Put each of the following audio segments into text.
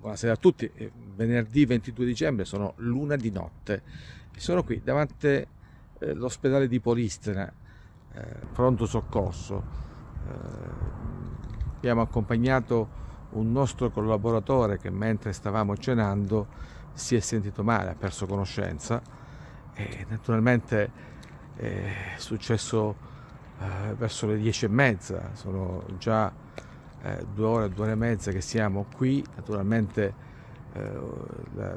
Buonasera a tutti, eh, venerdì 22 dicembre sono l'una di notte e sono qui davanti all'ospedale eh, di Polistena, eh, pronto soccorso. abbiamo accompagnato un nostro collaboratore che mentre stavamo cenando si è sentito male, ha perso conoscenza e naturalmente è successo verso le 10 e mezza, sono già eh, due ore, due ore e mezza che siamo qui, naturalmente eh, la,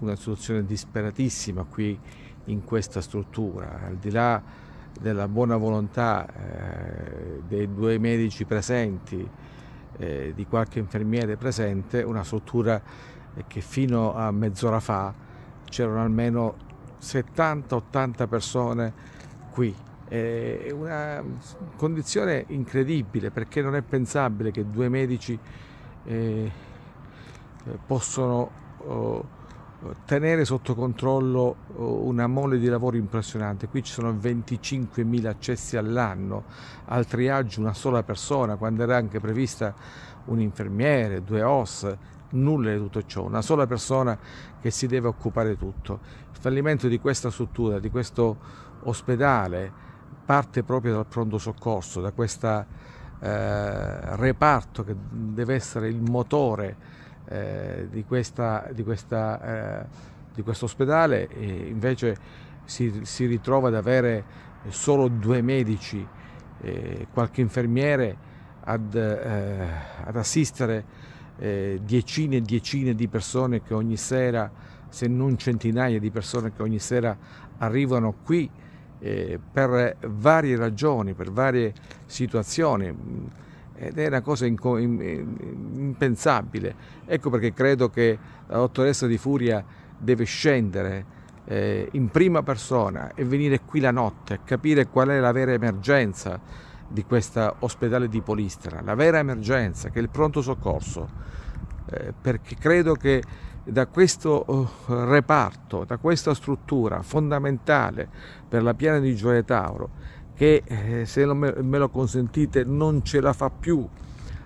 una situazione disperatissima qui in questa struttura, al di là della buona volontà eh, dei due medici presenti, eh, di qualche infermiere presente, una struttura che fino a mezz'ora fa c'erano almeno 70-80 persone qui è una condizione incredibile perché non è pensabile che due medici eh, possono oh, tenere sotto controllo oh, una mole di lavoro impressionante. Qui ci sono 25.000 accessi all'anno, al triage una sola persona, quando era anche prevista un infermiere, due OS, nulla di tutto ciò, una sola persona che si deve occupare di tutto. Il fallimento di questa struttura, di questo ospedale, parte proprio dal pronto soccorso, da questo eh, reparto che deve essere il motore eh, di, questa, di, questa, eh, di questo ospedale e invece si, si, ritrova ad avere solo due medici, qualche infermiere ad, eh, ad assistere eh, decine e decine di persone che ogni sera, se non centinaia di persone che ogni sera arrivano qui eh, per varie ragioni, per varie situazioni mm, ed è una cosa inco- impensabile. Ecco perché credo che la dottoressa di Furia deve scendere eh, in prima persona e venire qui la notte, a capire qual è la vera emergenza di questo ospedale di Polistra, la vera emergenza che è il pronto soccorso eh, perché credo che da questo oh, reparto, da questa struttura fondamentale per la piana di Gioia Tauro, che eh, se me lo consentite non ce la fa più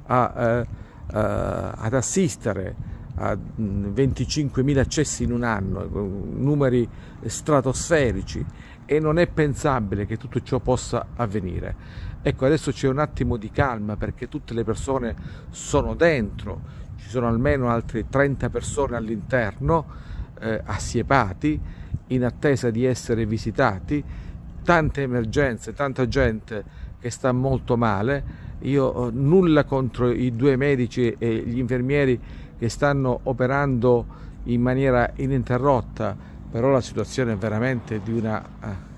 a, a, eh, a, ad assistere a 25.000 accessi in un anno, numeri stratosferici e non è pensabile che tutto ciò possa avvenire. Ecco, adesso c'è un attimo di calma perché tutte le persone sono dentro, ci sono almeno altre 30 persone all'interno, eh, assiepati, in attesa di essere visitati, tante emergenze, tanta gente che sta molto male. Io eh, nulla contro i due medici e gli infermieri che stanno operando in maniera ininterrotta, però la situazione è veramente di una... Eh,